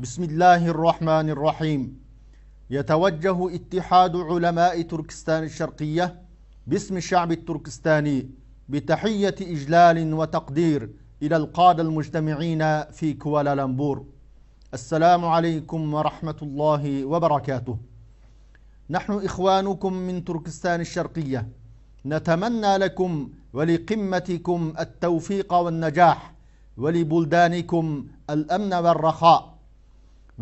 بسم الله الرحمن الرحيم يتوجه اتحاد علماء تركستان الشرقية باسم الشعب التركستاني بتحية إجلال وتقدير إلى القادة المجتمعين في كوالالمبور السلام عليكم ورحمة الله وبركاته نحن إخوانكم من تركستان الشرقية نتمنى لكم ولقمتكم التوفيق والنجاح ولبلدانكم الأمن والرخاء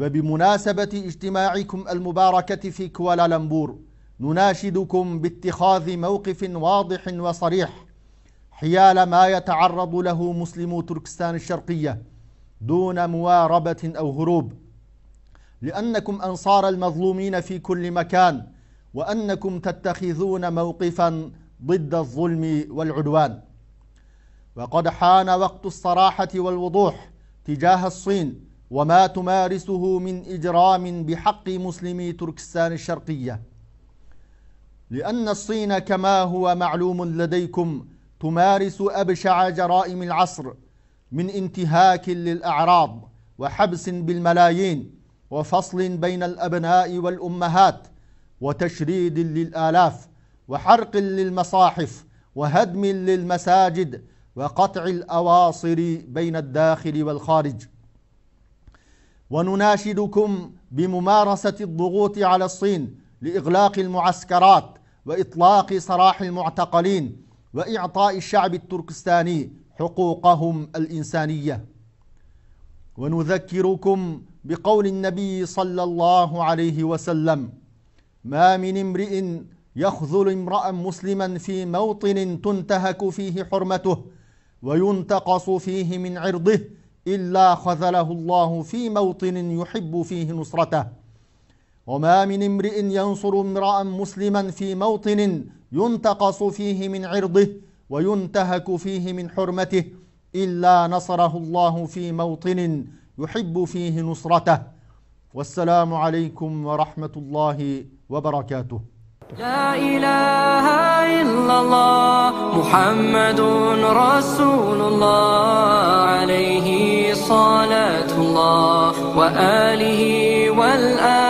وبمناسبة اجتماعكم المباركة في كوالالمبور نناشدكم باتخاذ موقف واضح وصريح حيال ما يتعرض له مسلمو تركستان الشرقية دون مواربة أو هروب لأنكم أنصار المظلومين في كل مكان وأنكم تتخذون موقفا ضد الظلم والعدوان وقد حان وقت الصراحة والوضوح تجاه الصين وما تمارسه من إجرام بحق مسلمي تركستان الشرقية لأن الصين كما هو معلوم لديكم تمارس أبشع جرائم العصر من انتهاك للأعراض وحبس بالملايين وفصل بين الأبناء والأمهات وتشريد للآلاف وحرق للمصاحف وهدم للمساجد وقطع الأواصر بين الداخل والخارج ونناشدكم بممارسة الضغوط على الصين لإغلاق المعسكرات وإطلاق سراح المعتقلين وإعطاء الشعب التركستاني حقوقهم الإنسانية ونذكركم بقول النبي صلى الله عليه وسلم ما من امرئ يخذل امرأ مسلما في موطن تنتهك فيه حرمته وينتقص فيه من عرضه إلا خذله الله في موطن يحب فيه نصرته وما من امرئ ينصر امرأ مسلما في موطن ينتقص فيه من عرضه وينتهك فيه من حرمته إلا نصره الله في موطن يحب فيه نصرته والسلام عليكم ورحمة الله وبركاته لا إله إلا الله محمد رسول الله عليه وآله والآله